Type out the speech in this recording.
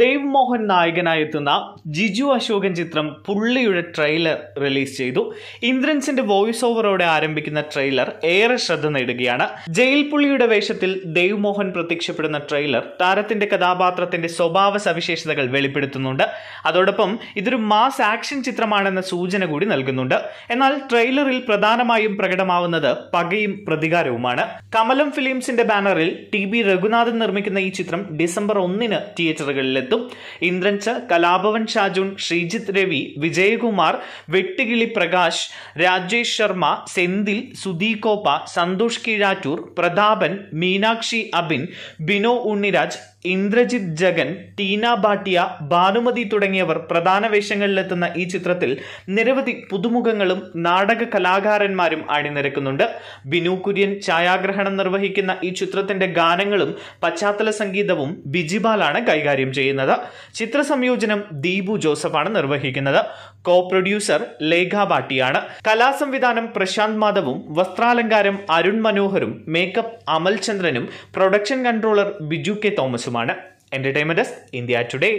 ദേവ് മോഹൻ നായകനായെത്തുന്ന ജിജു അശോകൻ ചിത്രം പുള്ളിയുടെ trailer release ചെയ്തു ഇന്ദ്രൻസിന്റെ വോയിസ് ഓവറോടെ ആരംഭിക്കുന്ന ട്രെയിലർ ഏറെ ശ്രദ്ധ നേടുകയാണ് ജയിൽ പുള്ളിയുടെ വേഷത്തിൽ ദേവ് മോഹൻ പ്രത്യക്ഷപ്പെടുന്ന ട്രെയിലർ താരത്തിന്റെ കഥാപാത്രത്തിന്റെ സ്വഭാവ സവിശേഷതകൾ വെളിപ്പെടുത്തുന്നുണ്ട് അതോടൊപ്പം ഇതൊരു മാസ് ആക്ഷൻ ചിത്രമാണെന്ന സൂചന കൂടി നൽകുന്നുണ്ട് എന്നാൽ ട്രെയിലറിൽ പ്രധാനമായും പ്രകടമാവുന്നത് പകയും പ്രതികാരവുമാണ് കമലം ഫിലിംസിന്റെ ബാനറിൽ ടി ബി രഘുനാഥൻ നിർമ്മിക്കുന്ന ഈ ചിത്രം ഡിസംബർ ഒന്നിന് തിയേറ്ററുകളിൽ രംഗത്തും ഇന്ദ്രൻസ് കലാഭവൻ ഷാജുൻ ശ്രീജിത്ത് രവി വിജയകുമാർ വെട്ടുകിളി പ്രകാശ് രാജേഷ് ശർമ്മ സെന്തിൽ സുധീകോപ്പ സന്തോഷ് കീഴാറ്റൂർ പ്രതാപൻ മീനാക്ഷി അബിൻ ബിനോ ഉണ്ണിരാജ് ഇന്ദ്രജിത് ജഗൻ ടീന ഭാട്ടിയ ഭാനുമതി തുടങ്ങിയവർ പ്രധാന വേഷങ്ങളിലെത്തുന്ന ഈ ചിത്രത്തിൽ നിരവധി പുതുമുഖങ്ങളും നാടക കലാകാരന്മാരും അണിനിരക്കുന്നുണ്ട് ബിനു കുര്യൻ ഛായാഗ്രഹണം നിർവഹിക്കുന്ന ഈ ചിത്രത്തിന്റെ ഗാനങ്ങളും പശ്ചാത്തല സംഗീതവും ബിജിബാലാണ് കൈകാര്യം ചെയ്യുന്നത് ചിത്രസംയോജനം ദീപു ജോസഫാണ് നിർവഹിക്കുന്നത് കോ പ്രൊഡ്യൂസർ ലേഖ ഭാട്ടിയാണ് കലാസംവിധാനം പ്രശാന്ത് മാധവും വസ്ത്രാലങ്കാരം അരുൺ മനോഹരും മേക്കപ്പ് അമൽ ചന്ദ്രനും പ്രൊഡക്ഷൻ കൺട്രോളർ ബിജു കെ തോമസും ന്യൂസുമാണ് എൻ്റർടൈൻമെൻറ്റ് ഇന്ത്യ ടുഡേ